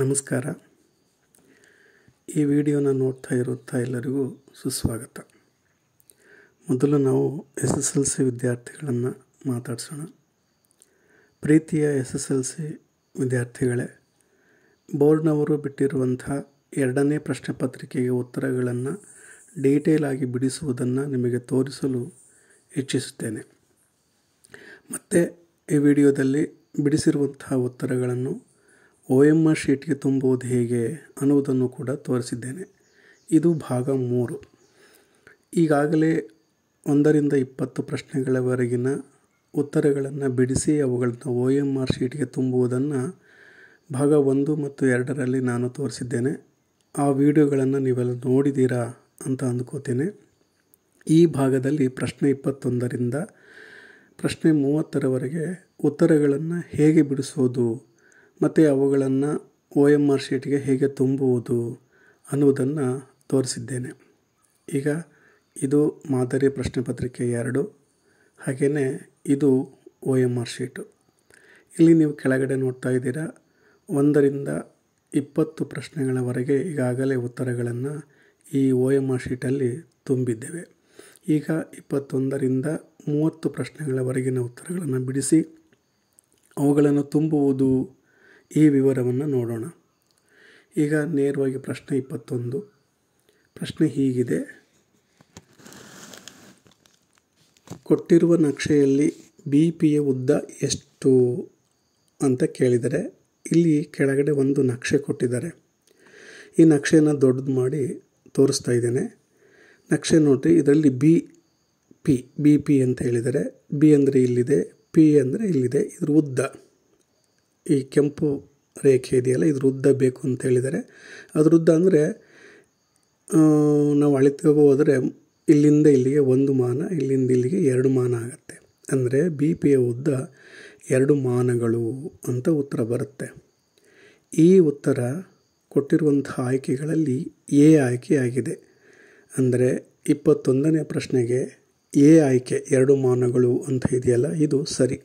ನಮಸ್ಕಾರ ಈ ವಿಡಿಯೋನ ನೋಡ್ತಾ ಇರುತ್ತಾ ಎಲ್ಲರಿಗೂ ಸುಸ್ವಾಗತ ಮೊದಲು ನಾವು ಎಸ್ ಎಸ್ ಎಲ್ ಸಿ ವಿದ್ಯಾರ್ಥಿಗಳನ್ನು ಮಾತಾಡ್ಸೋಣ ಪ್ರೀತಿಯ ಎಸ್ ಎಸ್ ಎಲ್ ಸಿ ವಿದ್ಯಾರ್ಥಿಗಳೇ ಬೋರ್ಡ್ನವರು ಬಿಟ್ಟಿರುವಂಥ ಎರಡನೇ ಪ್ರಶ್ನೆ ಪತ್ರಿಕೆಗೆ ಉತ್ತರಗಳನ್ನು ಡೀಟೇಲ್ ಆಗಿ ಬಿಡಿಸುವುದನ್ನು ನಿಮಗೆ ತೋರಿಸಲು ಇಚ್ಛಿಸುತ್ತೇನೆ ಮತ್ತು ಈ ವಿಡಿಯೋದಲ್ಲಿ ಬಿಡಿಸಿರುವಂತಹ ಉತ್ತರಗಳನ್ನು ಓ ಎಮ್ ಆರ್ ಶೀಟ್ಗೆ ತುಂಬುವುದು ಹೇಗೆ ಅನ್ನುವುದನ್ನು ಕೂಡ ತೋರಿಸಿದ್ದೇನೆ ಇದು ಭಾಗ ಮೂರು ಈಗಾಗಲೇ ಒಂದರಿಂದ ಇಪ್ಪತ್ತು ಪ್ರಶ್ನೆಗಳವರೆಗಿನ ಉತ್ತರಗಳನ್ನು ಬಿಡಿಸಿ ಅವುಗಳನ್ನು ಓ ಎಮ್ ಆರ್ ಶೀಟ್ಗೆ ತುಂಬುವುದನ್ನು ಭಾಗ ಒಂದು ಮತ್ತು ಎರಡರಲ್ಲಿ ನಾನು ತೋರಿಸಿದ್ದೇನೆ ಆ ವಿಡಿಯೋಗಳನ್ನು ನೀವೆಲ್ಲ ನೋಡಿದ್ದೀರಾ ಅಂತ ಅಂದ್ಕೋತೇನೆ ಈ ಭಾಗದಲ್ಲಿ ಪ್ರಶ್ನೆ ಇಪ್ಪತ್ತೊಂದರಿಂದ ಪ್ರಶ್ನೆ ಮೂವತ್ತರವರೆಗೆ ಉತ್ತರಗಳನ್ನು ಹೇಗೆ ಬಿಡಿಸೋದು ಮತ್ತು ಅವುಗಳನ್ನು ಒ ಎಮ್ ಆರ್ ಶೀಟ್ಗೆ ಹೇಗೆ ತುಂಬುವುದು ಅನ್ನುವುದನ್ನು ತೋರಿಸಿದ್ದೇನೆ ಈಗ ಇದು ಮಾದರಿ ಪ್ರಶ್ನೆ ಪತ್ರಿಕೆ ಎರಡು ಹಾಗೆಯೇ ಇದು ಒ ಎಮ್ ಆರ್ ಶೀಟು ಇಲ್ಲಿ ನೀವು ಕೆಳಗಡೆ ನೋಡ್ತಾ ಇದ್ದೀರಾ ಒಂದರಿಂದ ಇಪ್ಪತ್ತು ಪ್ರಶ್ನೆಗಳವರೆಗೆ ಈಗಾಗಲೇ ಉತ್ತರಗಳನ್ನು ಈ ಒ ಎಮ್ ಆರ್ ಶೀಟಲ್ಲಿ ತುಂಬಿದ್ದೇವೆ ಈಗ ಇಪ್ಪತ್ತೊಂದರಿಂದ ಮೂವತ್ತು ಪ್ರಶ್ನೆಗಳವರೆಗಿನ ಉತ್ತರಗಳನ್ನು ಬಿಡಿಸಿ ಅವುಗಳನ್ನು ತುಂಬುವುದು ಈ ವಿವರವನ್ನು ನೋಡೋಣ ಈಗ ನೇರವಾಗಿ ಪ್ರಶ್ನೆ ಇಪ್ಪತ್ತೊಂದು ಪ್ರಶ್ನೆ ಹೀಗಿದೆ ಕೊಟ್ಟಿರುವ ನಕ್ಷೆಯಲ್ಲಿ ಬಿ ಪಿಯ ಉದ್ದ ಎಷ್ಟು ಅಂತ ಕೇಳಿದರೆ ಇಲ್ಲಿ ಕೆಳಗಡೆ ಒಂದು ನಕ್ಷೆ ಕೊಟ್ಟಿದ್ದಾರೆ ಈ ನಕ್ಷೆಯನ್ನು ದೊಡ್ಡದು ಮಾಡಿ ತೋರಿಸ್ತಾ ಇದ್ದೇನೆ ನಕ್ಷೆ ನೋಡಿರಿ ಇದರಲ್ಲಿ ಬಿ ಪಿ ಬಿ ಪಿ ಅಂತ ಹೇಳಿದರೆ ಬಿ ಅಂದರೆ ಇಲ್ಲಿದೆ ಪಿ ಅಂದರೆ ಇಲ್ಲಿದೆ ಇದ್ರ ಉದ್ದ ಈ ಕೆಂಪು ರೇಖೆ ಇದೆಯಲ್ಲ ಇದು ಉದ್ದ ಬೇಕು ಅಂತ ಹೇಳಿದರೆ ಅದ್ರ ಉದ್ದ ಅಂದರೆ ನಾವು ಅಳಿತಾಗ ಹೋದರೆ ಇಲ್ಲಿಂದ ಇಲ್ಲಿಗೆ ಒಂದು ಮಾನ ಇಲ್ಲಿಂದ ಇಲ್ಲಿಗೆ ಎರಡು ಮಾನ ಆಗುತ್ತೆ ಅಂದರೆ ಬಿ ಪಿಯ ಉದ್ದ ಎರಡು ಮಾನಗಳು ಅಂತ ಉತ್ತರ ಬರುತ್ತೆ ಈ ಉತ್ತರ ಕೊಟ್ಟಿರುವಂಥ ಆಯ್ಕೆಗಳಲ್ಲಿ ಎ ಆಯ್ಕೆ ಆಗಿದೆ ಅಂದರೆ ಇಪ್ಪತ್ತೊಂದನೇ ಪ್ರಶ್ನೆಗೆ ಎ ಆಯ್ಕೆ ಎರಡು ಮಾನಗಳು ಅಂತ ಇದೆಯಲ್ಲ ಇದು ಸರಿ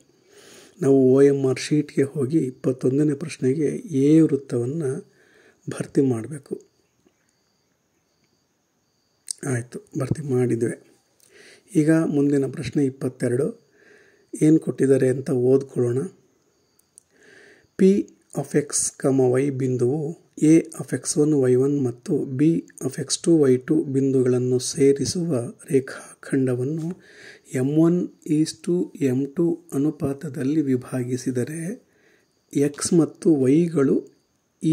ನಾವು ಓ ಎಮ್ ಆರ್ ಶೀಟ್ಗೆ ಹೋಗಿ ಇಪ್ಪತ್ತೊಂದನೇ ಪ್ರಶ್ನೆಗೆ ಎ ವೃತ್ತವನ್ನು ಭರ್ತಿ ಮಾಡಬೇಕು ಆಯಿತು ಭರ್ತಿ ಮಾಡಿದ್ವಿ ಈಗ ಮುಂದಿನ ಪ್ರಶ್ನೆ ಇಪ್ಪತ್ತೆರಡು ಏನು ಕೊಟ್ಟಿದ್ದಾರೆ ಅಂತ ಓದ್ಕೊಳ್ಳೋಣ P of X comma Y ಬಿಂದುವು A X one Y one ಮತ್ತು B of X two Y two ಬಿಂದುಗಳನ್ನು ಸೇರಿಸುವ ರೇಖಾಖಂಡವನ್ನು M one is to M two ಅನುಪಾತದಲ್ಲಿ ವಿಭಾಗಿಸಿದರೆ ಎಕ್ಸ್ ಮತ್ತು ವೈಗಳು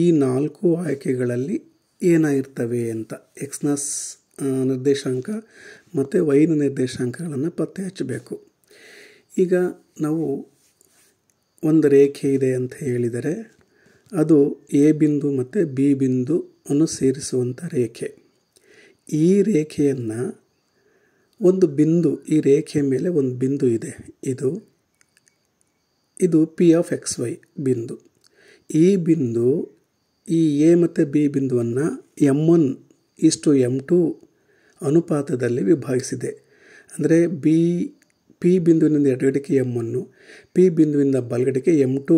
ಈ ನಾಲ್ಕು ಆಯ್ಕೆಗಳಲ್ಲಿ ಏನಾಗಿರ್ತವೆ ಅಂತ ಎಕ್ಸ್ನ ನಿರ್ದೇಶಾಂಕ ಮತ್ತು ವೈನ ನಿರ್ದೇಶಾಂಕಗಳನ್ನು ಪತ್ತೆ ಹಚ್ಚಬೇಕು ಈಗ ನಾವು ಒಂದು ರೇಖೆ ಇದೆ ಅಂತ ಹೇಳಿದರೆ ಅದು ಎ ಬಿಂದು ಮತ್ತು ಬಿ ಬಿಂದು ಅನ್ನು ಸೇರಿಸುವಂಥ ರೇಖೆ ಈ ರೇಖೆಯನ್ನು ಒಂದು ಬಿಂದು ಈ ರೇಖೆಯ ಮೇಲೆ ಒಂದು ಬಿಂದು ಇದೆ ಇದು ಇದು ಪಿ ಆಫ್ ಎಕ್ಸ್ ವೈ ಬಿಂದು ಈ ಬಿಂದು ಈ ಎ ಮತ್ತು ಬಿ ಬಿಂದುವನ್ನು ಎಮ್ ಒನ್ ಇಷ್ಟು ಎಮ್ ಟು ಅನುಪಾತದಲ್ಲಿ ವಿಭಾಗಿಸಿದೆ ಅಂದರೆ ಬಿ ಪಿ ಬಿಂದುವಿನಿಂದ ಎಡಗಡೆಗೆ ಎಮ್ ಒನ್ನು ಪಿ ಬಿಂದುವಿನಿಂದ ಬಲಗಡೆಗೆ ಎಮ್ ಟು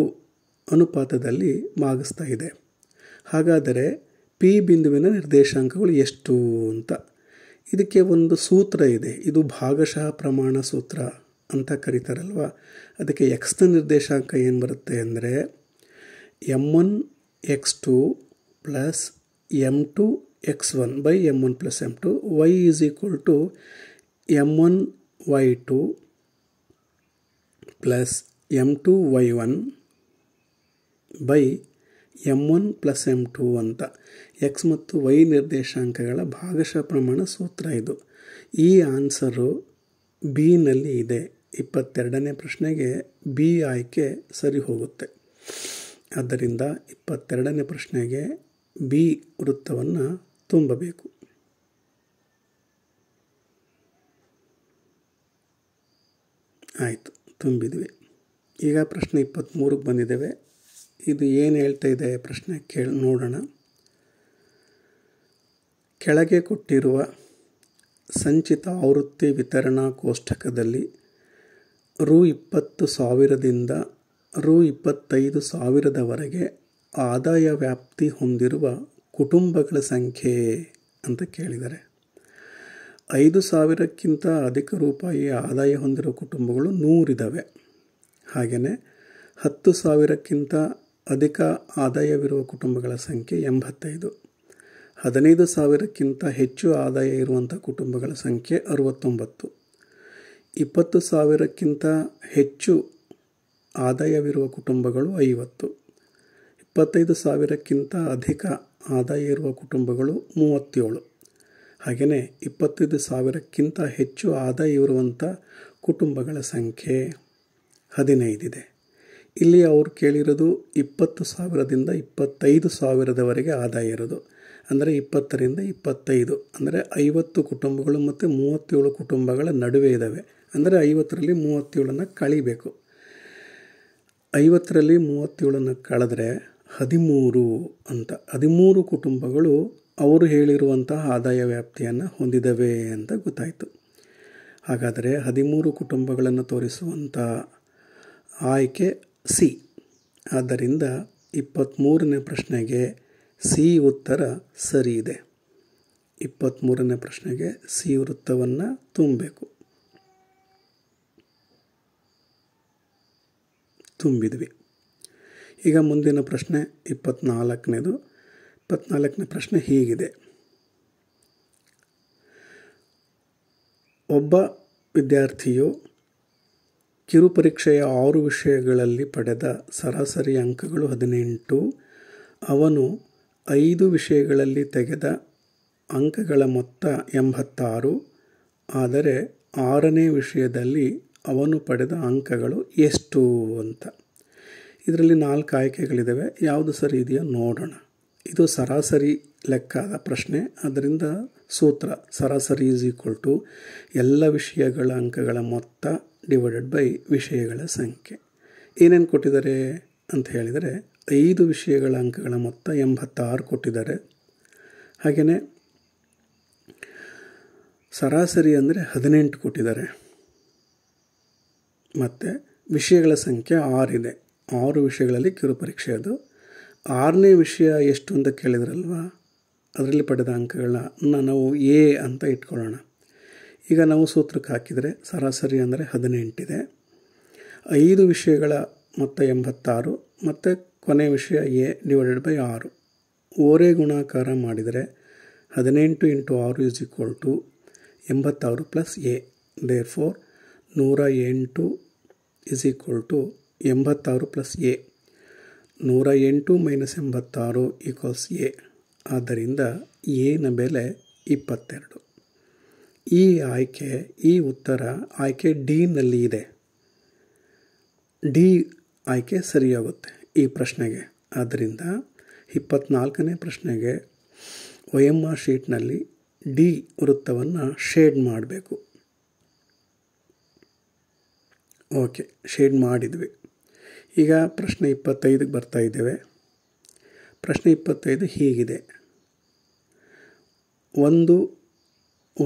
ಅನುಪಾತದಲ್ಲಿ ಮಾಗಿಸ್ತಾ ಇದೆ ಹಾಗಾದರೆ ಪಿ ಬಿಂದುವಿನ ನಿರ್ದೇಶಾಂಕಗಳು ಎಷ್ಟು ಅಂತ ಇದಕ್ಕೆ ಒಂದು ಸೂತ್ರ ಇದೆ ಇದು ಭಾಗಶಃ ಪ್ರಮಾಣ ಸೂತ್ರ ಅಂತ ಕರೀತಾರಲ್ವ ಅದಕ್ಕೆ ಎಕ್ಸ್ನ ನಿರ್ದೇಶಾಂಕ ಏನು ಬರುತ್ತೆ ಅಂದರೆ M one X two plus M two X one by M one plus M two Y is equal to M one Y two plus M two Y one by M one plus M two ಅಂತ X ಮತ್ತು Y ನಿರ್ದೇಶಾಂಕಗಳ ಭಾಗಶಃ ಪ್ರಮಾಣ ಸೂತ್ರ ಇದು ಈ answer ಬಿನಲ್ಲಿ ಇದೆ ಇಪ್ಪತ್ತೆರಡನೇ ಪ್ರಶ್ನೆಗೆ ಬಿ ಆಯ್ಕೆ ಸರಿ ಹೋಗುತ್ತೆ ಆದ್ದರಿಂದ ಇಪ್ಪತ್ತೆರಡನೇ ಪ್ರಶ್ನೆಗೆ ಬಿ ವೃತ್ತವನ್ನು ತುಂಬಬೇಕು ಆಯಿತು ತುಂಬಿದ್ವಿ ಈಗ ಪ್ರಶ್ನೆ ಇಪ್ಪತ್ತ್ಮೂರಕ್ಕೆ ಬಂದಿದ್ದೇವೆ ಇದು ಏನು ಹೇಳ್ತಾ ಇದೆ ಪ್ರಶ್ನೆ ಕೇಳಿ ನೋಡೋಣ ಕೆಳಗೆ ಕೊಟ್ಟಿರುವ ಸಂಚಿತ ಆವೃತ್ತಿ ವಿತರಣಾ ಕೋಷ್ಟಕದಲ್ಲಿ ರು ಇಪ್ಪತ್ತು ಸಾವಿರದಿಂದ ರು ಇಪ್ಪತ್ತೈದು ಸಾವಿರದವರೆಗೆ ಆದಾಯ ವ್ಯಾಪ್ತಿ ಹೊಂದಿರುವ ಕುಟುಂಬಗಳ ಸಂಖ್ಯೆ ಅಂತ ಕೇಳಿದರೆ ಐದು ಸಾವಿರಕ್ಕಿಂತ ಅಧಿಕ ರೂಪಾಯಿ ಆದಾಯ ಹೊಂದಿರುವ ಕುಟುಂಬಗಳು ನೂರಿದ್ದಾವೆ ಹಾಗೆಯೇ ಹತ್ತು ಸಾವಿರಕ್ಕಿಂತ ಅಧಿಕ ಆದಾಯವಿರುವ ಕುಟುಂಬಗಳ ಸಂಖ್ಯೆ ಎಂಬತ್ತೈದು ಹದಿನೈದು ಸಾವಿರಕ್ಕಿಂತ ಹೆಚ್ಚು ಆದಾಯ ಇರುವಂಥ ಕುಟುಂಬಗಳ ಸಂಖ್ಯೆ ಅರುವತ್ತೊಂಬತ್ತು ಇಪ್ಪತ್ತು ಸಾವಿರಕ್ಕಿಂತ ಹೆಚ್ಚು ಆದಾಯವಿರುವ ಕುಟುಂಬಗಳು ಐವತ್ತು ಇಪ್ಪತ್ತೈದು ಸಾವಿರಕ್ಕಿಂತ ಅಧಿಕ ಆದಾಯ ಇರುವ ಕುಟುಂಬಗಳು ಮೂವತ್ತೇಳು ಹಾಗೆಯೇ ಇಪ್ಪತ್ತೈದು ಸಾವಿರಕ್ಕಿಂತ ಹೆಚ್ಚು ಆದಾಯ ಇರುವಂಥ ಕುಟುಂಬಗಳ ಸಂಖ್ಯೆ ಹದಿನೈದಿದೆ ಇಲ್ಲಿ ಅವರು ಕೇಳಿರೋದು ಇಪ್ಪತ್ತು ಸಾವಿರದಿಂದ ಇಪ್ಪತ್ತೈದು ಸಾವಿರದವರೆಗೆ ಆದಾಯ ಇರೋದು ಅಂದರೆ ಇಪ್ಪತ್ತರಿಂದ ಇಪ್ಪತ್ತೈದು ಅಂದರೆ ಐವತ್ತು ಕುಟುಂಬಗಳು ಮತ್ತು ಮೂವತ್ತೇಳು ಕುಟುಂಬಗಳ ನಡುವೆ ಇದ್ದಾವೆ ಅಂದರೆ ಐವತ್ತರಲ್ಲಿ ಮೂವತ್ತೇಳನ್ನು ಕಳಿಬೇಕು ಐವತ್ತರಲ್ಲಿ ಮೂವತ್ತೇಳನ್ನು ಕಳೆದ್ರೆ ಹದಿಮೂರು ಅಂತ ಹದಿಮೂರು ಕುಟುಂಬಗಳು ಅವರು ಹೇಳಿರುವಂತಹ ಆದಾಯ ವ್ಯಾಪ್ತಿಯನ್ನು ಹೊಂದಿದವೆ ಅಂತ ಗೊತ್ತಾಯಿತು ಹಾಗಾದರೆ ಹದಿಮೂರು ಕುಟುಂಬಗಳನ್ನು ತೋರಿಸುವಂಥ ಆಯ್ಕೆ ಸಿ ಆದ್ದರಿಂದ ಇಪ್ಪತ್ತ್ಮೂರನೇ ಪ್ರಶ್ನೆಗೆ ಸಿ ಉತ್ತರ ಸರಿ ಇದೆ ಇಪ್ಪತ್ತ್ಮೂರನೇ ಪ್ರಶ್ನೆಗೆ ಸಿ ವೃತ್ತವನ್ನು ತುಂಬಬೇಕು ತುಂಬಿದ್ವಿ ಈಗ ಮುಂದಿನ ಪ್ರಶ್ನೆ ಇಪ್ಪತ್ತ್ನಾಲ್ಕನೇದು ಇಪ್ಪತ್ತ್ನಾಲ್ಕನೇ ಪ್ರಶ್ನೆ ಹೀಗಿದೆ ಒಬ್ಬ ವಿದ್ಯಾರ್ಥಿಯು ಕಿರುಪರೀಕ್ಷೆಯ ಆರು ವಿಷಯಗಳಲ್ಲಿ ಪಡೆದ ಸರಾಸರಿ ಅಂಕಗಳು ಹದಿನೆಂಟು ಅವನು ಐದು ವಿಷಯಗಳಲ್ಲಿ ತೆಗೆದ ಅಂಕಗಳ ಮೊತ್ತ ಎಂಬತ್ತಾರು ಆದರೆ ಆರನೇ ವಿಷಯದಲ್ಲಿ ಅವನು ಪಡೆದ ಅಂಕಗಳು ಎಷ್ಟು ಅಂತ ಇದರಲ್ಲಿ ನಾಲ್ಕು ಆಯ್ಕೆಗಳಿದ್ದಾವೆ ಯಾವುದು ಸರಿ ಇದೆಯೋ ನೋಡೋಣ ಇದು ಸರಾಸರಿ ಲೆಕ್ಕದ ಪ್ರಶ್ನೆ ಅದರಿಂದ ಸೂತ್ರ ಸರಾಸರಿ ಈಸ್ ಈಕ್ವಲ್ ಟು ಎಲ್ಲ ವಿಷಯಗಳ ಅಂಕಗಳ ಮೊತ್ತ ಡಿವೈಡೆಡ್ ಬೈ ವಿಷಯಗಳ ಸಂಖ್ಯೆ ಏನೇನು ಕೊಟ್ಟಿದ್ದಾರೆ ಅಂತ ಹೇಳಿದರೆ ಐದು ವಿಷಯಗಳ ಅಂಕಗಳ ಮೊತ್ತ ಎಂಬತ್ತಾರು ಕೊಟ್ಟಿದ್ದಾರೆ ಹಾಗೆಯೇ ಸರಾಸರಿ ಅಂದರೆ ಹದಿನೆಂಟು ಕೊಟ್ಟಿದ್ದಾರೆ ಮತ್ತು ವಿಷಯಗಳ ಸಂಖ್ಯೆ ಆರಿದೆ ಆರು ವಿಷಯಗಳಲ್ಲಿ ಕಿರುಪರೀಕ್ಷೆ ಅದು ಆರನೇ ವಿಷಯ ಎಷ್ಟು ಅಂತ ಕೇಳಿದ್ರಲ್ವ ಅದರಲ್ಲಿ ಪಡೆದ ಅಂಕಗಳನ್ನ ನಾವು ಎ ಅಂತ ಇಟ್ಕೊಳ್ಳೋಣ ಈಗ ನಾವು ಸೂತ್ರಕ್ಕೆ ಹಾಕಿದರೆ ಸರಾಸರಿ ಅಂದರೆ ಹದಿನೆಂಟಿದೆ ಐದು ವಿಷಯಗಳ ಮೊತ್ತ ಎಂಬತ್ತಾರು ಮತ್ತು ಕೊನೆ ವಿಷಯ ಎ ಡಿವೈಡೆಡ್ ಬೈ ಆರು ಓರೆ ಗುಣಾಕಾರ ಮಾಡಿದರೆ ಹದಿನೆಂಟು ಇಂಟು ಆರು ಇಸ್ ಈಕ್ವಲ್ ಟು ಎಂಬತ್ತಾರು ಪ್ಲಸ್ ಎ ದೇರ್ ಫೋರ್ ನೂರ ಎಂಟು ಇಸ್ ಈಕ್ವಲ್ ಟು ಎಂಬತ್ತಾರು ಪ್ಲಸ್ ಎ ನೂರ ಎಂಟು ಮೈನಸ್ ಎಂಬತ್ತಾರು ಈಕ್ವಲ್ಸ್ ಎ ಆದ್ದರಿಂದ ಎನ ಬೆಲೆ ಇಪ್ಪತ್ತೆರಡು ಈ ಆಯ್ಕೆ ಈ ಉತ್ತರ ಆಯ್ಕೆ ಡಿನಲ್ಲಿ ಇದೆ ಡಿ ಆಯ್ಕೆ ಸರಿಯಾಗುತ್ತೆ ಈ ಪ್ರಶ್ನೆಗೆ ಆದ್ದರಿಂದ ಇಪ್ಪತ್ನಾಲ್ಕನೇ ಪ್ರಶ್ನೆಗೆ ಆರ್ ಶೀಟ್ನಲ್ಲಿ ಡಿ ವೃತ್ತವನ್ನು ಶೇಡ್ ಮಾಡಬೇಕು ಓಕೆ ಶೇಡ್ ಮಾಡಿದ್ವಿ ಈಗ ಪ್ರಶ್ನೆ ಇಪ್ಪತ್ತೈದಕ್ಕೆ ಬರ್ತಾ ಇದ್ದೇವೆ ಪ್ರಶ್ನೆ ಇಪ್ಪತ್ತೈದು ಹೀಗಿದೆ ಒಂದು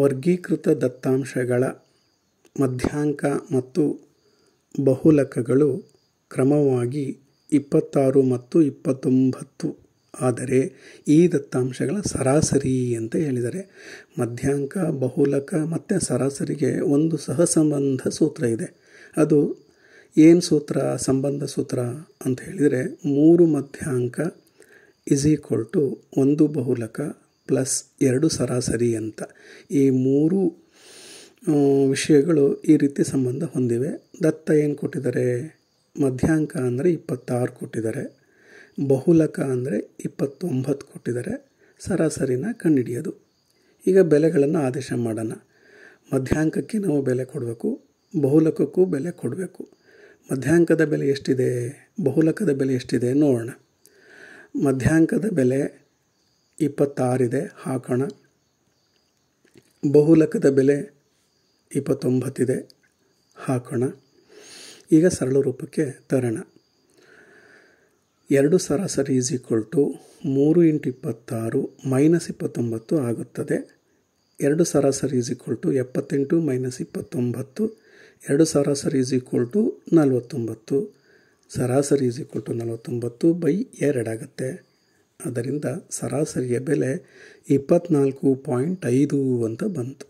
ವರ್ಗೀಕೃತ ದತ್ತಾಂಶಗಳ ಮಧ್ಯಾಂಕ ಮತ್ತು ಬಹುಲಕಗಳು ಕ್ರಮವಾಗಿ ಇಪ್ಪತ್ತಾರು ಮತ್ತು ಇಪ್ಪತ್ತೊಂಬತ್ತು ಆದರೆ ಈ ದತ್ತಾಂಶಗಳ ಸರಾಸರಿ ಅಂತ ಹೇಳಿದರೆ ಮಧ್ಯಾಂಕ ಬಹುಲಕ ಮತ್ತು ಸರಾಸರಿಗೆ ಒಂದು ಸಹಸಂಬಂಧ ಸೂತ್ರ ಇದೆ ಅದು ಏನು ಸೂತ್ರ ಸಂಬಂಧ ಸೂತ್ರ ಅಂತ ಹೇಳಿದರೆ ಮೂರು ಮಧ್ಯಾಂಕ ಇಸ್ ಈಕ್ವಲ್ ಟು ಒಂದು ಬಹುಲಕ ಪ್ಲಸ್ ಎರಡು ಸರಾಸರಿ ಅಂತ ಈ ಮೂರು ವಿಷಯಗಳು ಈ ರೀತಿ ಸಂಬಂಧ ಹೊಂದಿವೆ ದತ್ತ ಏನು ಕೊಟ್ಟಿದ್ದಾರೆ ಮಧ್ಯಾಂಕ ಅಂದರೆ ಇಪ್ಪತ್ತಾರು ಕೊಟ್ಟಿದ್ದಾರೆ ಬಹುಲಕ ಅಂದರೆ ಇಪ್ಪತ್ತೊಂಬತ್ತು ಕೊಟ್ಟಿದ್ದಾರೆ ಸರಾಸರಿನ ಕಂಡುಹಿಡಿಯೋದು ಈಗ ಬೆಲೆಗಳನ್ನು ಆದೇಶ ಮಾಡೋಣ ಮಧ್ಯಾಂಕಕ್ಕೆ ನಾವು ಬೆಲೆ ಕೊಡಬೇಕು ಬಹುಲಕಕ್ಕೂ ಬೆಲೆ ಕೊಡಬೇಕು ಮಧ್ಯಾಂಕದ ಬೆಲೆ ಎಷ್ಟಿದೆ ಬಹುಲಕದ ಬೆಲೆ ಎಷ್ಟಿದೆ ನೋಡೋಣ ಮಧ್ಯಾಂಕದ ಬೆಲೆ ಇಪ್ಪತ್ತಾರಿದೆ ಹಾಕೋಣ ಬಹುಲಕದ ಬೆಲೆ ಇಪ್ಪತ್ತೊಂಬತ್ತಿದೆ ಹಾಕೋಣ ಈಗ ಸರಳ ರೂಪಕ್ಕೆ ತರೋಣ ಎರಡು ಸರಾಸರಿ ಈಸ್ ಈಕ್ವಲ್ ಟು ಮೂರು ಇಂಟು ಇಪ್ಪತ್ತಾರು ಮೈನಸ್ ಇಪ್ಪತ್ತೊಂಬತ್ತು ಆಗುತ್ತದೆ ಎರಡು ಸರಾಸರಿ ಈಸ್ ಈಕ್ವಲ್ ಟು ಎಪ್ಪತ್ತೆಂಟು ಮೈನಸ್ ಇಪ್ಪತ್ತೊಂಬತ್ತು ಎರಡು ಸರಾಸರಿ ಈಸ್ ಈಕ್ವಲ್ ಟು ನಲವತ್ತೊಂಬತ್ತು ಸರಾಸರಿ ಈಸ್ ಈಕ್ವಲ್ ಟು ನಲವತ್ತೊಂಬತ್ತು ಬೈ ಎರಡಾಗುತ್ತೆ ಅದರಿಂದ ಸರಾಸರಿಯ ಬೆಲೆ ಇಪ್ಪತ್ನಾಲ್ಕು ಪಾಯಿಂಟ್ ಐದು ಅಂತ ಬಂತು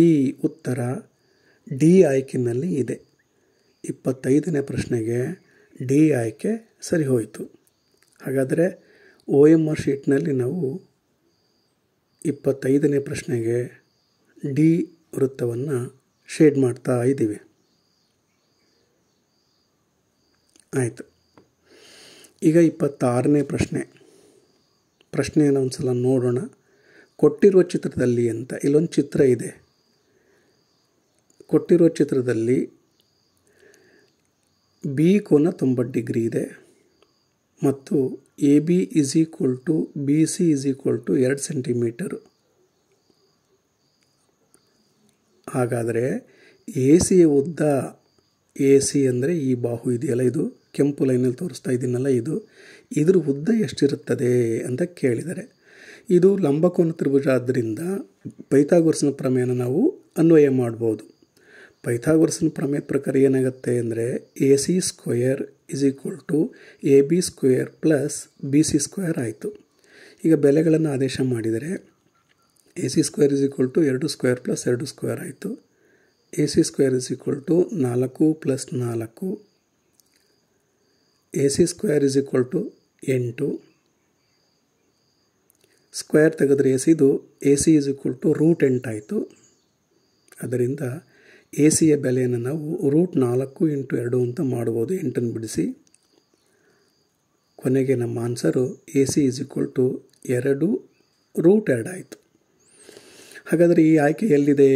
ಈ ಉತ್ತರ ಡಿ ಆಯ್ಕೆನಲ್ಲಿ ಇದೆ ಇಪ್ಪತ್ತೈದನೇ ಪ್ರಶ್ನೆಗೆ ಡಿ ಆಯ್ಕೆ ಸರಿ ಹೋಯಿತು ಹಾಗಾದರೆ ಒ ಎಮ್ ಆರ್ ಶೀಟ್ನಲ್ಲಿ ನಾವು ಇಪ್ಪತ್ತೈದನೇ ಪ್ರಶ್ನೆಗೆ ಡಿ ವೃತ್ತವನ್ನು ಶೇಡ್ ಮಾಡ್ತಾ ಇದ್ದೀವಿ ಆಯಿತು ಈಗ ಇಪ್ಪತ್ತಾರನೇ ಪ್ರಶ್ನೆ ಪ್ರಶ್ನೆಯನ್ನು ಒಂದು ಸಲ ನೋಡೋಣ ಕೊಟ್ಟಿರುವ ಚಿತ್ರದಲ್ಲಿ ಅಂತ ಇಲ್ಲೊಂದು ಚಿತ್ರ ಇದೆ ಕೊಟ್ಟಿರುವ ಚಿತ್ರದಲ್ಲಿ ಬಿ ಕೋನ ತೊಂಬತ್ತು ಡಿಗ್ರಿ ಇದೆ ಮತ್ತು A B is equal to B C is equal to ಎರಡು ಸೆಂಟಿಮೀಟರು ಹಾಗಾದರೆ ಎ ಸಿಯ ಉದ್ದ ಎ ಸಿ ಅಂದರೆ ಈ ಬಾಹು ಇದೆಯಲ್ಲ ಇದು ಕೆಂಪು ಲೈನಲ್ಲಿ ತೋರಿಸ್ತಾ ಇದ್ದೀನಲ್ಲ ಇದು ಇದ್ರ ಉದ್ದ ಎಷ್ಟಿರುತ್ತದೆ ಅಂತ ಕೇಳಿದ್ದಾರೆ ಇದು ಲಂಬಕೋನ ತ್ರಿಭುಜ ಆದ್ದರಿಂದ ಪೈಥಾಗೋರ್ಸ್ನ ಪ್ರಮೇಯನ ನಾವು ಅನ್ವಯ ಮಾಡ್ಬೋದು ಪೈಥಾಗೋರ್ಸ್ನ ಪ್ರಮೇಯ ಪ್ರಕಾರ ಏನಾಗುತ್ತೆ ಅಂದರೆ A C square is equal to A B square plus B C square ಆಯಿತು ಈಗ ಬೆಲೆಗಳನ್ನು ಆದೇಶ ಮಾಡಿದರೆ A C square is equal to ಎರಡು ಸ್ಕ್ವೇರ್ ಪ್ಲಸ್ ಎರಡು ಸ್ಕ್ವೇರ್ ಆಯಿತು A C square is equal to ನಾಲ್ಕು ಪ್ಲಸ್ ನಾಲ್ಕು A C square is equal to ಎಂಟು ಸ್ಕ್ವೇರ್ ತೆಗೆದ್ರೆ ಎ ಸಿದು A C is equal to root ಎಂಟಾಯಿತು ಅದರಿಂದ ಎ ಸಿಯ ಬೆಲೆಯನ್ನು ನಾವು ರೂಟ್ ನಾಲ್ಕು ಇಂಟು ಎರಡು ಅಂತ ಮಾಡ್ಬೋದು ಎಂಟನ್ನು ಬಿಡಿಸಿ ಕೊನೆಗೆ ನಮ್ಮ answer A C is equal to ಎರಡು ರೂಟ್ ಎರಡು ಆಯಿತು ಹಾಗಾದರೆ ಈ ಆಯ್ಕೆ ಎಲ್ಲಿದೆ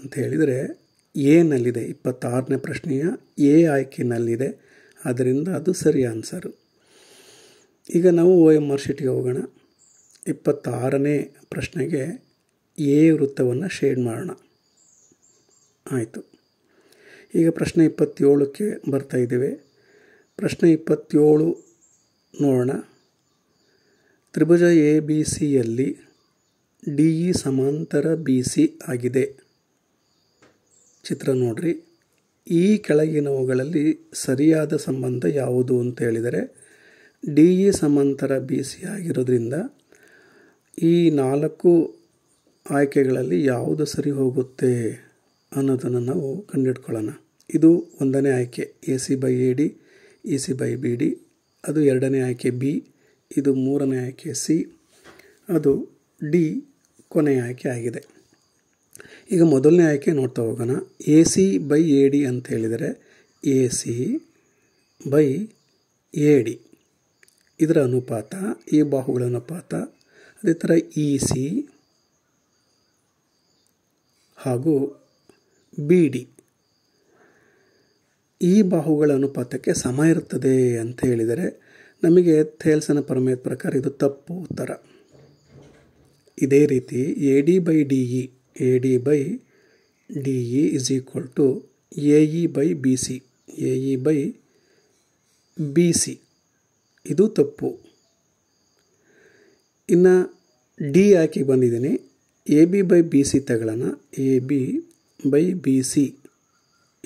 ಅಂತ ಹೇಳಿದರೆ ಎನಲ್ಲಿದೆ ಇಪ್ಪತ್ತಾರನೇ ಪ್ರಶ್ನೆಯ ಎ ಆಯ್ಕೆನಲ್ಲಿದೆ ಆದ್ದರಿಂದ ಅದು ಸರಿ ಆನ್ಸರು ಈಗ ನಾವು ಓ ಎಮ್ ಆರ್ ಶೆಟ್ಟಿಗೆ ಹೋಗೋಣ ಇಪ್ಪತ್ತಾರನೇ ಪ್ರಶ್ನೆಗೆ ಎ ವೃತ್ತವನ್ನು ಶೇಡ್ ಮಾಡೋಣ ಆಯಿತು ಈಗ ಪ್ರಶ್ನೆ ಇಪ್ಪತ್ತೇಳಕ್ಕೆ ಬರ್ತಾಯಿದ್ದೇವೆ ಪ್ರಶ್ನೆ ಇಪ್ಪತ್ತೇಳು ನೋಡೋಣ ತ್ರಿಭುಜ ಎ ಬಿ ಸಿಯಲ್ಲಿ ಡಿ ಇ ಸಮಾಂತರ ಬಿ ಸಿ ಆಗಿದೆ ಚಿತ್ರ ನೋಡಿರಿ ಈ ಕೆಳಗಿನವುಗಳಲ್ಲಿ ಸರಿಯಾದ ಸಂಬಂಧ ಯಾವುದು ಅಂತ ಹೇಳಿದರೆ ಡಿ ಇ ಸಮಾಂತರ ಬಿ ಸಿ ಆಗಿರೋದ್ರಿಂದ ಈ ನಾಲ್ಕು ಆಯ್ಕೆಗಳಲ್ಲಿ ಯಾವುದು ಸರಿ ಹೋಗುತ್ತೆ ಅನ್ನೋದನ್ನು ನಾವು ಕಂಡಿಟ್ಕೊಳ್ಳೋಣ ಇದು ಒಂದನೇ ಆಯ್ಕೆ A C by A D A C by B D ಅದು ಎರಡನೇ ಆಯ್ಕೆ ಬಿ ಇದು ಮೂರನೇ ಆಯ್ಕೆ ಸಿ ಅದು ಡಿ ಕೊನೆಯ ಆಯ್ಕೆ ಆಗಿದೆ ಈಗ ಮೊದಲನೇ ಆಯ್ಕೆ ನೋಡ್ತಾ ಹೋಗೋಣ A C by A D ಅಂತ ಹೇಳಿದರೆ A C by A D ಇದರ ಅನುಪಾತ ಈ ಬಾಹುಗಳ ಅನುಪಾತ ಅದೇ ಥರ ಇ ಸಿ ಹಾಗೂ ಬಿ ಡಿ ಈ ಬಾಹುಗಳ ಅನುಪಾತಕ್ಕೆ ಸಮ ಇರುತ್ತದೆ ಅಂತ ಹೇಳಿದರೆ ನಮಗೆ ಥೇಲ್ಸನ ಪ್ರಮೇಯದ ಪ್ರಕಾರ ಇದು ತಪ್ಪು ಉತ್ತರ ಇದೇ ರೀತಿ A D by D E A D by D E is equal to A E by B C A E by B C ಇದು ತಪ್ಪು ಇನ್ನು ಡಿ ಹಾಕಿ ಬಂದಿದ್ದೀನಿ A B by B C ತಗೊಳ್ಳೋಣ A B by B C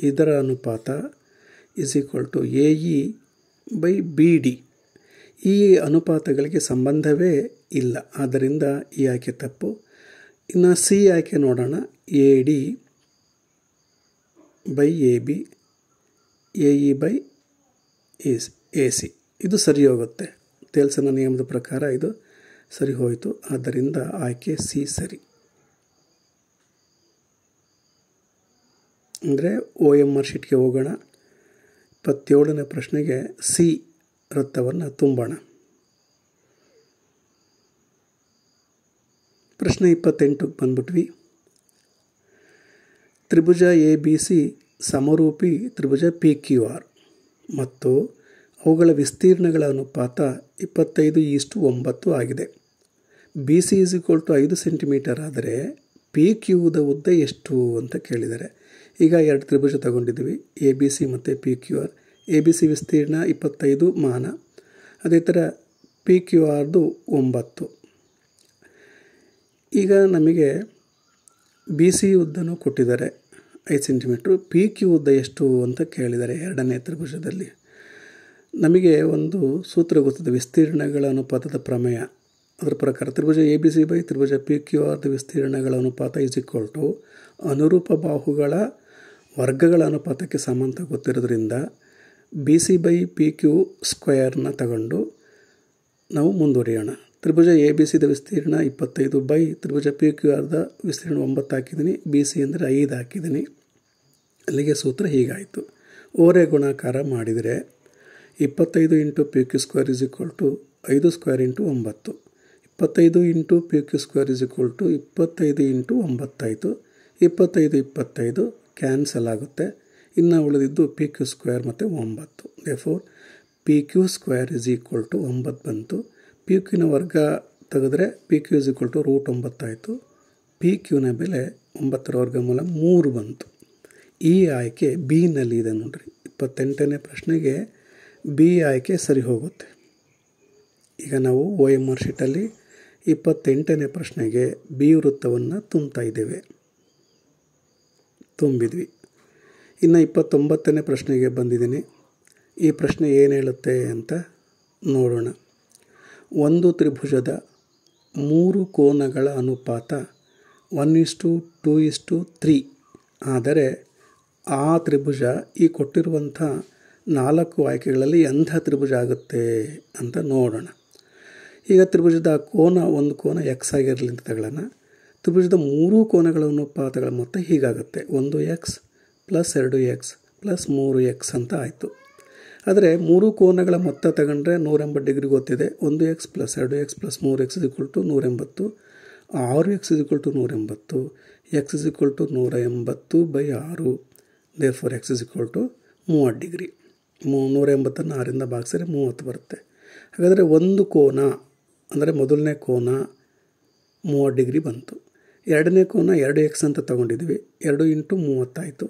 ಇದರ ಅನುಪಾತ is equal to A E by B D ಈ ಅನುಪಾತಗಳಿಗೆ ಸಂಬಂಧವೇ ಇಲ್ಲ ಆದ್ದರಿಂದ ಈ ಆಯ್ಕೆ ತಪ್ಪು ಇನ್ನು ಸಿ ಆಯ್ಕೆ ನೋಡೋಣ A D by A B A E by A C ಇದು ಸರಿ ಹೋಗುತ್ತೆ ತೇಲ್ಸನ ನಿಯಮದ ಪ್ರಕಾರ ಇದು ಸರಿ ಹೋಯಿತು ಆದ್ದರಿಂದ ಆಯ್ಕೆ ಸಿ ಸರಿ ಅಂದರೆ ಓ ಎಮ್ ಆರ್ ಶೀಟ್ಗೆ ಹೋಗೋಣ ಇಪ್ಪತ್ತೇಳನೇ ಪ್ರಶ್ನೆಗೆ ಸಿ ವೃತ್ತವನ್ನು ತುಂಬೋಣ ಪ್ರಶ್ನೆ ಇಪ್ಪತ್ತೆಂಟಕ್ಕೆ ಬಂದ್ಬಿಟ್ವಿ ತ್ರಿಭುಜ ಎ ಬಿ ಸಿ ಸಮರೂಪಿ ತ್ರಿಭುಜ ಪಿ ಕ್ಯೂ ಆರ್ ಮತ್ತು ಅವುಗಳ ವಿಸ್ತೀರ್ಣಗಳ ಅನುಪಾತ ಇಪ್ಪತ್ತೈದು ಈಸ್ಟು ಒಂಬತ್ತು ಆಗಿದೆ B C is equal to ಐದು ಸೆಂಟಿಮೀಟರ್ ಆದರೆ ಪಿ ಕ್ಯೂದ ಉದ್ದ ಎಷ್ಟು ಅಂತ ಕೇಳಿದ್ದಾರೆ ಈಗ ಎರಡು ತ್ರಿಭುಜ ತಗೊಂಡಿದ್ದೀವಿ ಎ ಬಿ ಸಿ ಮತ್ತು P Q R A B C ವಿಸ್ತೀರ್ಣ ಇಪ್ಪತ್ತೈದು ಮಾನ ಅದೇ ಥರ ಪಿ ಕ್ಯೂ ಆರ್ದು ಒಂಬತ್ತು ಈಗ ನಮಗೆ ಬಿ ಸಿ ಉದ್ದನೂ ಕೊಟ್ಟಿದ್ದಾರೆ ಐದು ಸೆಂಟಿಮೀಟ್ರು ಪಿ ಕ್ಯೂ ಉದ್ದ ಎಷ್ಟು ಅಂತ ಕೇಳಿದ್ದಾರೆ ಎರಡನೇ ತ್ರಿಭುಜದಲ್ಲಿ ನಮಗೆ ಒಂದು ಸೂತ್ರ ಗೊತ್ತದೆ ವಿಸ್ತೀರ್ಣಗಳ ಅನುಪಾತದ ಪ್ರಮೇಯ ಅದರ ಪ್ರಕಾರ ತ್ರಿಭುಜ ಎ ಬಿ ಸಿ ಬೈ ತ್ರಿಭುಜ ಪಿ ಕ್ಯೂ ಆರ್ದ ವಿಸ್ತೀರ್ಣಗಳ ಅನುಪಾತ ಈಸ್ ಈಕ್ವಲ್ ಟು ಅನುರೂಪ ಬಾಹುಗಳ ವರ್ಗಗಳ ಅನುಪಾತಕ್ಕೆ ಸಮಂತ ಗೊತ್ತಿರೋದ್ರಿಂದ B C by P Q ಸ್ಕ್ವಯರ್ನ ತಗೊಂಡು ನಾವು ಮುಂದುವರಿಯೋಣ ತ್ರಿಭುಜ ಎ ಬಿ ಸಿದ ವಿಸ್ತೀರ್ಣ ಇಪ್ಪತ್ತೈದು ಬೈ ತ್ರಿಭುಜ ಪಿ ಕ್ಯೂ ಆರ್ದ ವಿಸ್ತೀರ್ಣ ಒಂಬತ್ತು ಹಾಕಿದ್ದೀನಿ ಬಿ ಸಿ ಅಂದರೆ ಐದು ಹಾಕಿದ್ದೀನಿ ಅಲ್ಲಿಗೆ ಸೂತ್ರ ಹೀಗಾಯಿತು ಓರೆ ಗುಣಾಕಾರ ಮಾಡಿದರೆ ಇಪ್ಪತ್ತೈದು into P Q square is equal to ಐದು ಸ್ಕ್ವೇರ್ ಇಂಟು ಒಂಬತ್ತು ಇಪ್ಪತ್ತೈದು into P Q square is equal to ಇಪ್ಪತ್ತೈದು ಇಂಟು ಒಂಬತ್ತಾಯಿತು ಇಪ್ಪತ್ತೈದು ಇಪ್ಪತ್ತೈದು ಕ್ಯಾನ್ಸಲ್ ಆಗುತ್ತೆ ಇನ್ನು ಉಳಿದಿದ್ದು ಪಿ ಕ್ಯೂ ಸ್ಕ್ವೇರ್ ಮತ್ತು ಒಂಬತ್ತು therefore P Q square is equal to ಒಂಬತ್ತು ಬಂತು ಪಿ ಕ್ಯೂನ ವರ್ಗ ತೆಗೆದ್ರೆ P Q is equal to root ಒಂಬತ್ತಾಯಿತು ಪಿ ಕ್ಯೂನ ಬೆಲೆ ಒಂಬತ್ತರ ವರ್ಗ ಮೂಲ ಮೂರು ಬಂತು ಈ ಆಯ್ಕೆ ನಲ್ಲಿ ಇದೆ ನೋಡ್ರಿ ಇಪ್ಪತ್ತೆಂಟನೇ ಪ್ರಶ್ನೆಗೆ ಬಿ ಆಯ್ಕೆ ಸರಿ ಹೋಗುತ್ತೆ ಈಗ ನಾವು ಒ ಎಮ್ ಆರ್ ಶೀಟಲ್ಲಿ ಇಪ್ಪತ್ತೆಂಟನೇ ಪ್ರಶ್ನೆಗೆ ಬಿ ವೃತ್ತವನ್ನು ತುಂಬ್ತಾ ಇದ್ದೇವೆ ತುಂಬಿದ್ವಿ ಇನ್ನು ಇಪ್ಪತ್ತೊಂಬತ್ತನೇ ಪ್ರಶ್ನೆಗೆ ಬಂದಿದ್ದೀನಿ ಈ ಪ್ರಶ್ನೆ ಏನು ಹೇಳುತ್ತೆ ಅಂತ ನೋಡೋಣ ಒಂದು ತ್ರಿಭುಜದ ಮೂರು ಕೋನಗಳ ಅನುಪಾತ ಒನ್ ಇಷ್ಟು ಟೂ ಇಷ್ಟು ತ್ರೀ ಆದರೆ ಆ ತ್ರಿಭುಜ ಈ ಕೊಟ್ಟಿರುವಂಥ ನಾಲ್ಕು ಆಯ್ಕೆಗಳಲ್ಲಿ ಎಂಥ ತ್ರಿಭುಜ ಆಗುತ್ತೆ ಅಂತ ನೋಡೋಣ ಈಗ ತ್ರಿಭುಜದ ಕೋನ ಒಂದು ಕೋನ ಎಕ್ಸ್ ಆಗಿರಲಿ ಅಂತ ತಗೊಳ್ಳೋಣ ತ್ರಿಭುಜದ ಮೂರು ಕೋನಗಳ ಅನುಪಾತಗಳ ಮೊತ್ತ ಹೀಗಾಗುತ್ತೆ ಒಂದು ಎಕ್ಸ್ ಪ್ಲಸ್ ಎರಡು ಎಕ್ಸ್ ಪ್ಲಸ್ ಮೂರು ಎಕ್ಸ್ ಅಂತ ಆಯಿತು ಆದರೆ ಮೂರು ಕೋನಗಳ ಮೊತ್ತ ತಗೊಂಡ್ರೆ ನೂರೆಂಬತ್ತು ಡಿಗ್ರಿ ಗೊತ್ತಿದೆ ಒಂದು ಎಕ್ಸ್ ಪ್ಲಸ್ ಎರಡು ಎಕ್ಸ್ ಪ್ಲಸ್ ಮೂರು ಎಕ್ಸ್ ಇಕ್ವಲ್ ಟು ಎಂಬತ್ತು ಆರು ಎಕ್ಸ್ ಇಕ್ವಲ್ ಟು ನೂರೆಂಬತ್ತು ಎಕ್ಸ್ ಇಸ್ ಈಕ್ವಲ್ ಟು ನೂರ ಎಂಬತ್ತು ಬೈ ಆರು therefore X is equal to ಮೂವತ್ತು ಡಿಗ್ರಿ ಮೂ ನೂರ ಎಂಬತ್ತನ್ನು ಆರಿಂದ ಭಾಗಿಸಿದ್ರೆ ಮೂವತ್ತು ಬರುತ್ತೆ ಹಾಗಾದರೆ ಒಂದು ಕೋನ ಅಂದರೆ ಮೊದಲನೇ ಕೋನ ಮೂವತ್ತು ಡಿಗ್ರಿ ಬಂತು ಎರಡನೇ ಕೋನ ಎರಡು ಎಕ್ಸ್ ಅಂತ ತೊಗೊಂಡಿದ್ವಿ ಎರಡು ಇಂಟು ಮೂವತ್ತಾಯಿತು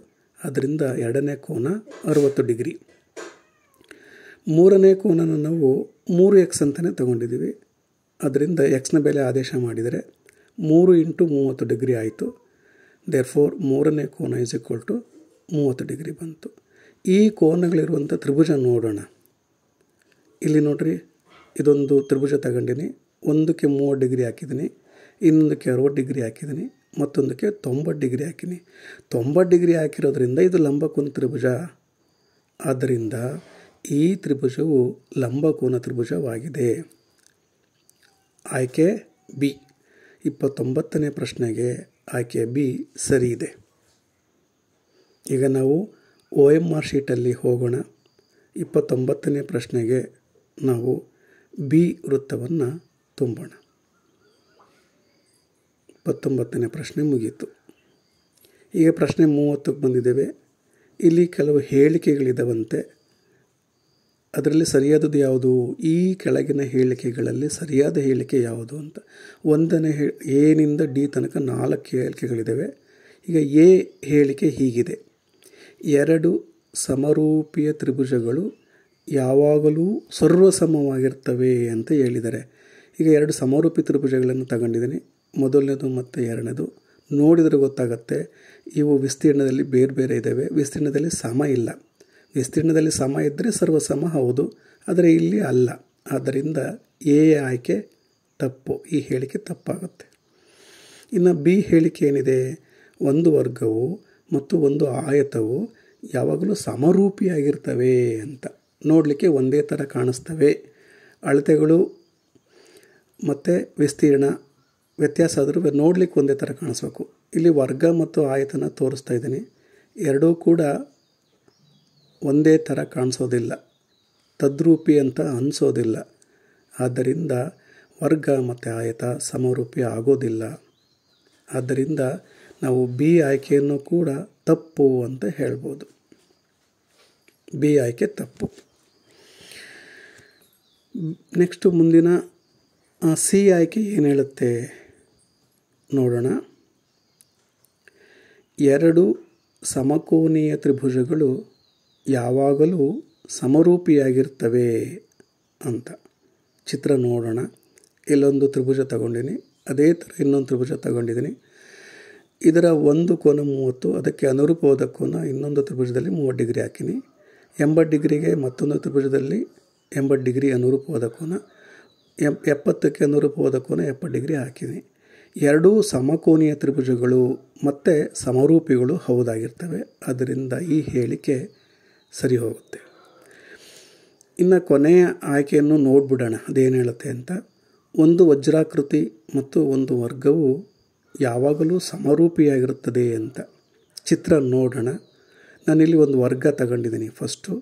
ಅದರಿಂದ ಎರಡನೇ ಕೋನ ಅರುವತ್ತು ಡಿಗ್ರಿ ಮೂರನೇ ಕೋನನ್ನು ನಾವು ಮೂರು ಎಕ್ಸ್ ಅಂತಲೇ ತಗೊಂಡಿದ್ದೀವಿ ಅದರಿಂದ ಎಕ್ಸ್ನ ಬೆಲೆ ಆದೇಶ ಮಾಡಿದರೆ ಮೂರು ಇಂಟು ಮೂವತ್ತು ಡಿಗ್ರಿ ಆಯಿತು ದೇರ್ ಫೋರ್ ಮೂರನೇ ಕೋನ ಇಸ್ ಈಕ್ವಲ್ ಟು ಮೂವತ್ತು ಡಿಗ್ರಿ ಬಂತು ಈ ಕೋನಗಳಿರುವಂಥ ತ್ರಿಭುಜ ನೋಡೋಣ ಇಲ್ಲಿ ನೋಡ್ರಿ ಇದೊಂದು ತ್ರಿಭುಜ ತಗೊಂಡಿನಿ ಒಂದಕ್ಕೆ ಮೂವತ್ತು ಡಿಗ್ರಿ ಹಾಕಿದ್ದೀನಿ ಇನ್ನೊಂದಕ್ಕೆ ಅರವತ್ತು ಡಿಗ್ರಿ ಹಾಕಿದ್ದೀನಿ ಮತ್ತೊಂದಕ್ಕೆ ತೊಂಬತ್ತು ಡಿಗ್ರಿ ಹಾಕಿನಿ ತೊಂಬತ್ತು ಡಿಗ್ರಿ ಹಾಕಿರೋದ್ರಿಂದ ಇದು ಲಂಬಕ್ಕೊಂದು ತ್ರಿಭುಜ ಆದ್ದರಿಂದ ಈ ತ್ರಿಭುಜವು ಲಂಬಕೋನ ತ್ರಿಭುಜವಾಗಿದೆ ಆಯ್ಕೆ ಬಿ ಇಪ್ಪತ್ತೊಂಬತ್ತನೇ ಪ್ರಶ್ನೆಗೆ ಆಯ್ಕೆ ಬಿ ಸರಿ ಇದೆ ಈಗ ನಾವು ಒ ಎಮ್ ಆರ್ ಶೀಟಲ್ಲಿ ಹೋಗೋಣ ಇಪ್ಪತ್ತೊಂಬತ್ತನೇ ಪ್ರಶ್ನೆಗೆ ನಾವು ಬಿ ವೃತ್ತವನ್ನು ತುಂಬೋಣ ಇಪ್ಪತ್ತೊಂಬತ್ತನೇ ಪ್ರಶ್ನೆ ಮುಗೀತು ಈಗ ಪ್ರಶ್ನೆ ಮೂವತ್ತಕ್ಕೆ ಬಂದಿದ್ದೇವೆ ಇಲ್ಲಿ ಕೆಲವು ಹೇಳಿಕೆಗಳಿದ್ದಾವಂತೆ ಅದರಲ್ಲಿ ಸರಿಯಾದದ್ದು ಯಾವುದು ಈ ಕೆಳಗಿನ ಹೇಳಿಕೆಗಳಲ್ಲಿ ಸರಿಯಾದ ಹೇಳಿಕೆ ಯಾವುದು ಅಂತ ಒಂದನೇ ಹೇ ಎನಿಂದ ಡಿ ತನಕ ನಾಲ್ಕು ಹೇಳಿಕೆಗಳಿದ್ದಾವೆ ಈಗ ಎ ಹೇಳಿಕೆ ಹೀಗಿದೆ ಎರಡು ಸಮರೂಪಿಯ ತ್ರಿಭುಜಗಳು ಯಾವಾಗಲೂ ಸರ್ವಸಮವಾಗಿರ್ತವೆ ಅಂತ ಹೇಳಿದ್ದಾರೆ ಈಗ ಎರಡು ಸಮರೂಪಿ ತ್ರಿಭುಜಗಳನ್ನು ತಗೊಂಡಿದ್ದೀನಿ ಮೊದಲನೇದು ಮತ್ತು ಎರಡನೇದು ನೋಡಿದರೆ ಗೊತ್ತಾಗುತ್ತೆ ಇವು ವಿಸ್ತೀರ್ಣದಲ್ಲಿ ಬೇರೆ ಬೇರೆ ಇದ್ದಾವೆ ವಿಸ್ತೀರ್ಣದಲ್ಲಿ ಸಮ ಇಲ್ಲ ವಿಸ್ತೀರ್ಣದಲ್ಲಿ ಸಮ ಇದ್ದರೆ ಸರ್ವಸಮ ಹೌದು ಆದರೆ ಇಲ್ಲಿ ಅಲ್ಲ ಆದ್ದರಿಂದ ಎ ಆಯ್ಕೆ ತಪ್ಪು ಈ ಹೇಳಿಕೆ ತಪ್ಪಾಗುತ್ತೆ ಇನ್ನು ಬಿ ಹೇಳಿಕೆ ಏನಿದೆ ಒಂದು ವರ್ಗವು ಮತ್ತು ಒಂದು ಆಯತವು ಯಾವಾಗಲೂ ಸಮರೂಪಿಯಾಗಿರ್ತವೆ ಅಂತ ನೋಡಲಿಕ್ಕೆ ಒಂದೇ ಥರ ಕಾಣಿಸ್ತವೆ ಅಳತೆಗಳು ಮತ್ತು ವಿಸ್ತೀರ್ಣ ವ್ಯತ್ಯಾಸ ಆದರೂ ನೋಡಲಿಕ್ಕೆ ಒಂದೇ ಥರ ಕಾಣಿಸ್ಬೇಕು ಇಲ್ಲಿ ವರ್ಗ ಮತ್ತು ಆಯತನ ತೋರಿಸ್ತಾ ಇದ್ದೀನಿ ಎರಡೂ ಕೂಡ ಒಂದೇ ಥರ ಕಾಣಿಸೋದಿಲ್ಲ ತದ್ರೂಪಿ ಅಂತ ಅನಿಸೋದಿಲ್ಲ ಆದ್ದರಿಂದ ವರ್ಗ ಮತ್ತು ಆಯತ ಸಮರೂಪಿ ಆಗೋದಿಲ್ಲ ಆದ್ದರಿಂದ ನಾವು ಬಿ ಆಯ್ಕೆಯನ್ನು ಕೂಡ ತಪ್ಪು ಅಂತ ಹೇಳ್ಬೋದು ಬಿ ಆಯ್ಕೆ ತಪ್ಪು ನೆಕ್ಸ್ಟು ಮುಂದಿನ ಸಿ ಆಯ್ಕೆ ಏನು ಹೇಳುತ್ತೆ ನೋಡೋಣ ಎರಡು ಸಮಕೋನೀಯ ತ್ರಿಭುಜಗಳು ಯಾವಾಗಲೂ ಸಮರೂಪಿಯಾಗಿರ್ತವೆ ಅಂತ ಚಿತ್ರ ನೋಡೋಣ ಇಲ್ಲೊಂದು ತ್ರಿಭುಜ ತಗೊಂಡಿನಿ ಅದೇ ಥರ ಇನ್ನೊಂದು ತ್ರಿಭುಜ ತಗೊಂಡಿದ್ದೀನಿ ಇದರ ಒಂದು ಕೋನ ಮೂವತ್ತು ಅದಕ್ಕೆ ಅನುರೂಪವಾದ ಕೋನ ಇನ್ನೊಂದು ತ್ರಿಭುಜದಲ್ಲಿ ಮೂವತ್ತು ಡಿಗ್ರಿ ಹಾಕಿನಿ ಎಂಬತ್ತು ಡಿಗ್ರಿಗೆ ಮತ್ತೊಂದು ತ್ರಿಭುಜದಲ್ಲಿ ಎಂಬತ್ತು ಡಿಗ್ರಿ ಅನುರೂಪವಾದ ಕೋನ ಎಪ್ಪತ್ತಕ್ಕೆ ಅನುರೂಪವಾದ ಕೋನ ಎಪ್ಪತ್ತು ಡಿಗ್ರಿ ಹಾಕಿನಿ ಎರಡೂ ಸಮಕೋನೀಯ ತ್ರಿಭುಜಗಳು ಮತ್ತು ಸಮರೂಪಿಗಳು ಹೌದಾಗಿರ್ತವೆ ಅದರಿಂದ ಈ ಹೇಳಿಕೆ ಸರಿ ಹೋಗುತ್ತೆ ಇನ್ನು ಕೊನೆಯ ಆಯ್ಕೆಯನ್ನು ನೋಡ್ಬಿಡೋಣ ಅದೇನು ಹೇಳುತ್ತೆ ಅಂತ ಒಂದು ವಜ್ರಾಕೃತಿ ಮತ್ತು ಒಂದು ವರ್ಗವು ಯಾವಾಗಲೂ ಸಮರೂಪಿಯಾಗಿರುತ್ತದೆ ಅಂತ ಚಿತ್ರ ನೋಡೋಣ ನಾನಿಲ್ಲಿ ಒಂದು ವರ್ಗ ತಗೊಂಡಿದ್ದೀನಿ ಫಸ್ಟು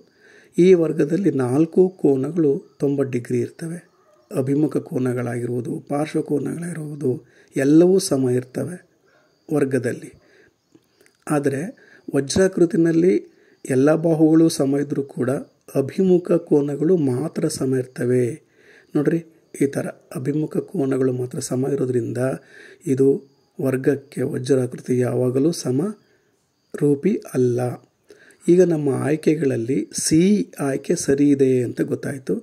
ಈ ವರ್ಗದಲ್ಲಿ ನಾಲ್ಕು ಕೋನಗಳು ತೊಂಬತ್ತು ಡಿಗ್ರಿ ಇರ್ತವೆ ಅಭಿಮುಖ ಕೋನಗಳಾಗಿರುವುದು ಪಾರ್ಶ್ವಕೋನಗಳಾಗಿರ್ಬೋದು ಎಲ್ಲವೂ ಸಮ ಇರ್ತವೆ ವರ್ಗದಲ್ಲಿ ಆದರೆ ವಜ್ರಾಕೃತಿನಲ್ಲಿ ಎಲ್ಲ ಬಾಹುಗಳು ಸಮ ಇದ್ದರೂ ಕೂಡ ಅಭಿಮುಖ ಕೋನಗಳು ಮಾತ್ರ ಸಮ ಇರ್ತವೆ ನೋಡ್ರಿ ಈ ಥರ ಅಭಿಮುಖ ಕೋನಗಳು ಮಾತ್ರ ಸಮ ಇರೋದ್ರಿಂದ ಇದು ವರ್ಗಕ್ಕೆ ವಜ್ರಾಕೃತಿ ಯಾವಾಗಲೂ ಸಮ ರೂಪಿ ಅಲ್ಲ ಈಗ ನಮ್ಮ ಆಯ್ಕೆಗಳಲ್ಲಿ ಸಿ ಆಯ್ಕೆ ಸರಿ ಇದೆ ಅಂತ ಗೊತ್ತಾಯಿತು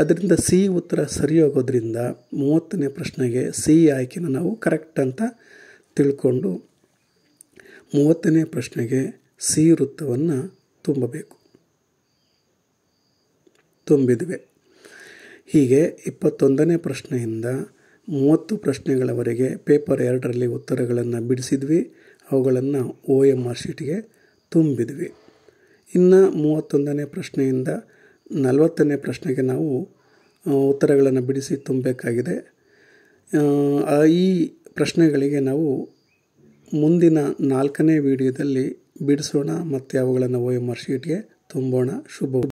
ಅದರಿಂದ ಸಿ ಉತ್ತರ ಸರಿ ಹೋಗೋದ್ರಿಂದ ಮೂವತ್ತನೇ ಪ್ರಶ್ನೆಗೆ ಸಿ ಆಯ್ಕೆನ ನಾವು ಕರೆಕ್ಟ್ ಅಂತ ತಿಳ್ಕೊಂಡು ಮೂವತ್ತನೇ ಪ್ರಶ್ನೆಗೆ ಸಿ ವೃತ್ತವನ್ನು ತುಂಬಬೇಕು ತುಂಬಿದ್ವಿ ಹೀಗೆ ಇಪ್ಪತ್ತೊಂದನೇ ಪ್ರಶ್ನೆಯಿಂದ ಮೂವತ್ತು ಪ್ರಶ್ನೆಗಳವರೆಗೆ ಪೇಪರ್ ಎರಡರಲ್ಲಿ ಉತ್ತರಗಳನ್ನು ಬಿಡಿಸಿದ್ವಿ ಅವುಗಳನ್ನು ಓ ಎಮ್ ಆರ್ ಶೀಟ್ಗೆ ತುಂಬಿದ್ವಿ ಇನ್ನು ಮೂವತ್ತೊಂದನೇ ಪ್ರಶ್ನೆಯಿಂದ ನಲವತ್ತನೇ ಪ್ರಶ್ನೆಗೆ ನಾವು ಉತ್ತರಗಳನ್ನು ಬಿಡಿಸಿ ತುಂಬಬೇಕಾಗಿದೆ ಈ ಪ್ರಶ್ನೆಗಳಿಗೆ ನಾವು ಮುಂದಿನ ನಾಲ್ಕನೇ ವಿಡಿಯೋದಲ್ಲಿ ಬಿಡಿಸೋಣ ಮತ್ತು ಅವುಗಳನ್ನು ಓ ಎಮ್ ಆರ್ ಶೀಟ್ಗೆ ತುಂಬೋಣ ಶುಭ